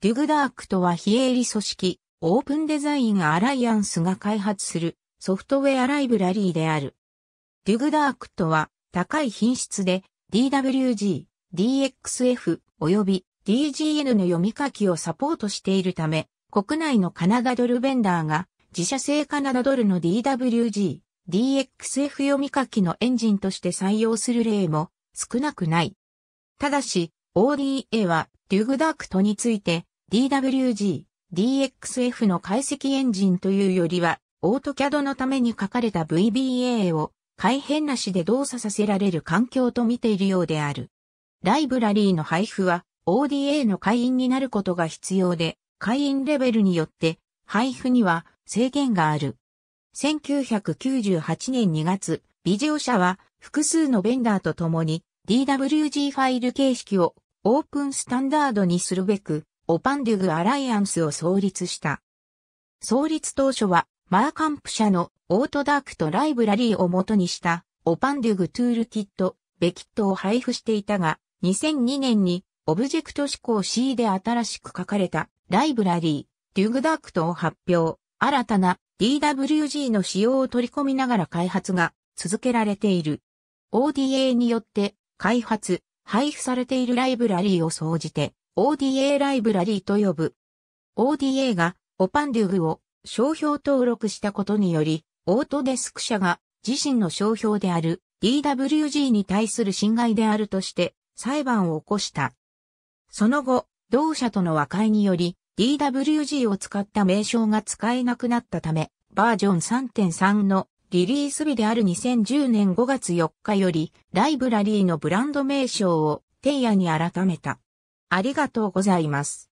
デュグダークとは非営利組織、オープンデザインアライアンスが開発するソフトウェアライブラリーである。デュグダークとは高い品質で DWG、DXF 及び DGN の読み書きをサポートしているため、国内のカナダドルベンダーが自社製カナダドルの DWG、DXF 読み書きのエンジンとして採用する例も少なくない。ただし、ODA はリュグダクトについて DWG、DXF の解析エンジンというよりは、オートキャドのために書かれた VBA を改変なしで動作させられる環境と見ているようである。ライブラリーの配布は ODA の会員になることが必要で、会員レベルによって配布には制限がある。1998年2月、ビジオ社は複数のベンダーと共に DWG ファイル形式をオープンスタンダードにするべく、オパンデュグ・アライアンスを創立した。創立当初は、マーカンプ社のオートダークとライブラリーを元にした、オパンデュグ・トゥールキット、ベキットを配布していたが、2002年に、オブジェクト指向 C で新しく書かれた、ライブラリー、デュグダークトを発表、新たな DWG の仕様を取り込みながら開発が続けられている。ODA によって開発、配布されているライブラリーを総じて ODA ライブラリーと呼ぶ。ODA がオパンデュグを商標登録したことにより、オートデスク社が自身の商標である DWG に対する侵害であるとして裁判を起こした。その後、同社との和解により DWG を使った名称が使えなくなったため、バージョン3.3のリリース日である2010年5月4日より、ライブラリーのブランド名称を、テイヤに改めた。ありがとうございます。